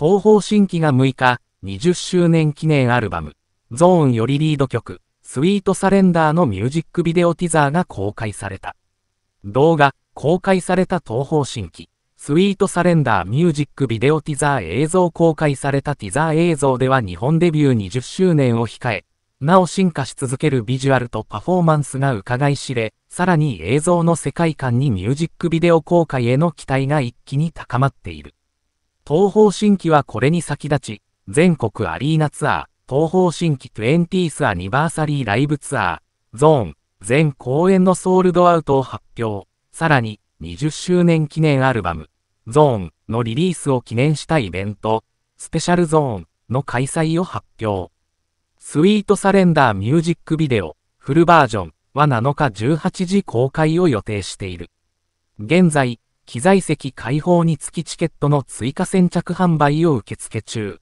東方新規が6日、20周年記念アルバム、ゾーンよりリード曲、スイートサレンダーのミュージックビデオティザーが公開された。動画、公開された東方新規、スイートサレンダーミュージックビデオティザー映像公開されたティザー映像では日本デビュー20周年を控え、なお進化し続けるビジュアルとパフォーマンスが伺い知れ、さらに映像の世界観にミュージックビデオ公開への期待が一気に高まっている。東方新規はこれに先立ち、全国アリーナツアー、東方新規 20th アニバーサリーライブツアー、ゾーン、全公演のソールドアウトを発表。さらに、20周年記念アルバム、ゾーンのリリースを記念したイベント、スペシャルゾーンの開催を発表。スイートサレンダーミュージックビデオ、フルバージョンは7日18時公開を予定している。現在、機材席開放につきチケットの追加先着販売を受付中。